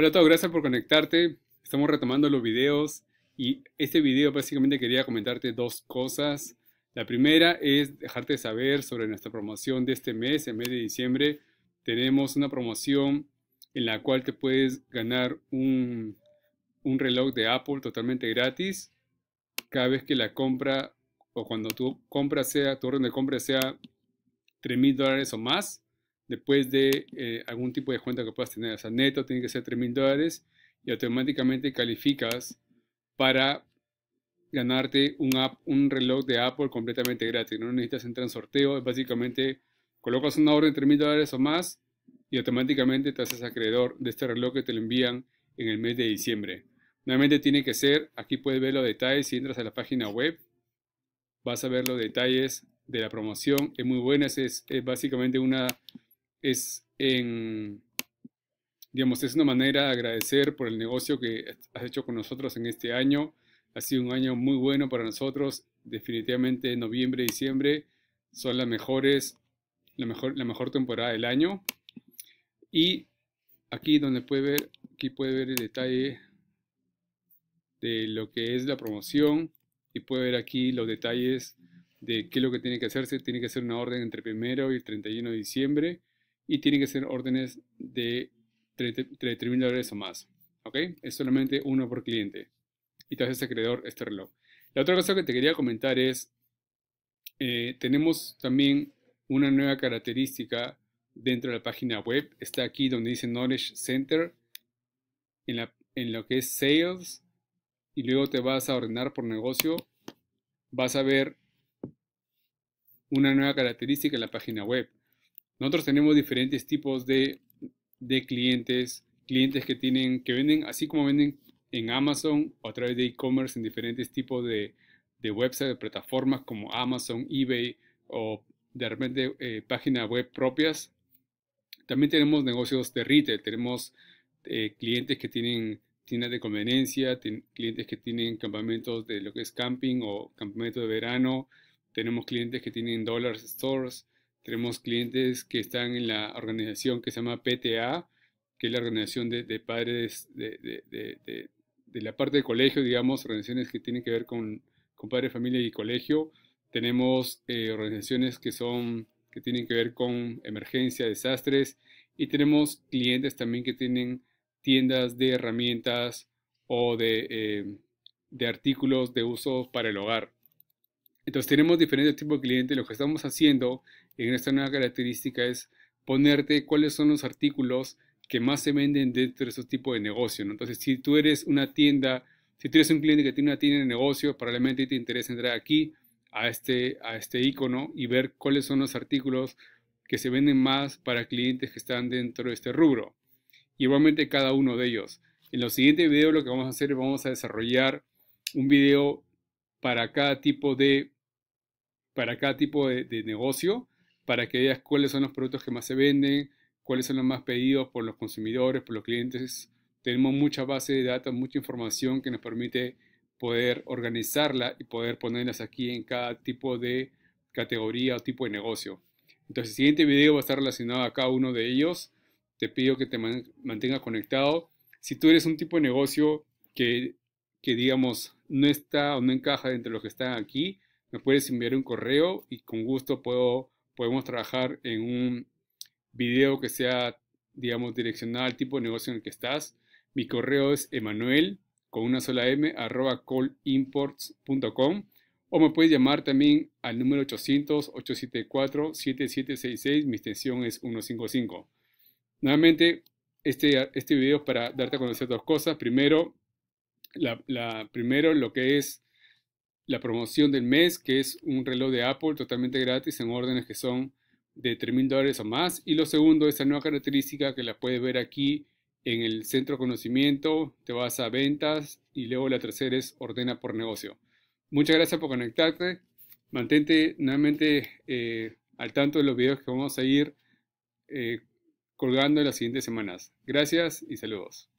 Hola a todos, gracias por conectarte. Estamos retomando los videos y este video básicamente quería comentarte dos cosas. La primera es dejarte saber sobre nuestra promoción de este mes, el mes de diciembre. Tenemos una promoción en la cual te puedes ganar un, reloj de Apple totalmente gratis cada vez que la compra o cuando tu compra sea, tu orden de compra sea 3 mil dólares o más después de eh, algún tipo de cuenta que puedas tener. O sea, neto tiene que ser 3 mil dólares y automáticamente calificas para ganarte un, un reloj de Apple completamente gratis. No necesitas entrar en sorteo, es básicamente colocas una orden de 3 mil dólares o más y automáticamente te haces acreedor de este reloj que te lo envían en el mes de diciembre. Nuevamente tiene que ser, aquí puedes ver los detalles si entras a la página web, vas a ver los detalles de la promoción. Es muy buena, es básicamente una es en, digamos, es una manera de agradecer por el negocio que has hecho con nosotros en este año. Ha sido un año muy bueno para nosotros. Definitivamente noviembre y diciembre son las mejores, la mejor, la mejor temporada del año. Y aquí donde puede ver, aquí puede ver el detalle de lo que es la promoción y puede ver aquí los detalles de qué es lo que tiene que hacerse. Tiene que hacer una orden entre primero y el 31 de diciembre y tienen que ser órdenes de 33 mil dólares o más. Es solamente uno por cliente. Y te hace este acreedor este reloj. La otra cosa que te quería comentar es, eh, tenemos también una nueva característica dentro de la página web. Está aquí donde dice Knowledge Center, en, la, en lo que es Sales, y luego te vas a ordenar por negocio. Vas a ver una nueva característica en la página web nosotros tenemos diferentes tipos de, de clientes, clientes que tienen, que venden, así como venden en Amazon o a través de e-commerce en diferentes tipos de, de websites, de plataformas como Amazon, eBay o de repente eh, páginas web propias. También tenemos negocios de retail, tenemos eh, clientes que tienen tiendas de conveniencia, clientes que tienen campamentos de lo que es camping o campamento de verano, tenemos clientes que tienen dollar stores, tenemos clientes que están en la organización que se llama PTA, que es la organización de, padres de, la parte de colegio, digamos, organizaciones que tienen que ver con, con padres, familia y colegio. Tenemos eh, organizaciones que, son, que tienen que ver con emergencia, desastres, y tenemos clientes también que tienen tiendas de herramientas o de eh, artículos de uso para el hogar. Entonces tenemos diferentes tipos de clientes. Lo que estamos haciendo en esta nueva característica es ponerte cuáles son los artículos que más se venden dentro de esos tipos de negocio. Entonces, si tú eres una tienda, si tú eres un cliente que tiene una tienda de negocio, probablemente te interesa entrar aquí a este, a este icono y ver cuáles son los artículos que se venden más para clientes que están dentro de este rubro. Y igualmente cada uno de ellos. En los siguientes videos lo que vamos a hacer es vamos a desarrollar un video para cada tipo de, para cada tipo de, negocio, para que veas cuáles son los productos que más se venden, cuáles son los más pedidos por los consumidores, por los clientes. Tenemos mucha base de datos, mucha información que nos permite poder organizarla y poder ponerlas aquí en cada tipo de categoría o tipo de negocio. Entonces el siguiente video va a estar relacionado a cada uno de ellos. Te pido que te mantengas conectado. Si tú eres un tipo de negocio que que digamos no está o no encaja entre los que están aquí, me puedes enviar un correo y con gusto puedo, podemos trabajar en un video que sea, digamos, direccionado al tipo de negocio en el que estás. Mi correo es emanuel con una sola m arroba callimports.com o me puedes llamar también al número 800-874-7766, mi extensión es 155. Nuevamente, este, este video es para darte a conocer dos cosas. Primero, la, primera, primero lo que es la promoción del mes, que es un reloj de Apple totalmente gratis en órdenes que son de $3,000 dólares o más. Y lo segundo, esa nueva característica que la puedes ver aquí en el centro de conocimiento, te vas a ventas y luego la tercera es ordena por negocio. Muchas gracias por conectarte. Mantente nuevamente eh, al tanto de los videos que vamos a ir eh, colgando en las siguientes semanas. Gracias y saludos.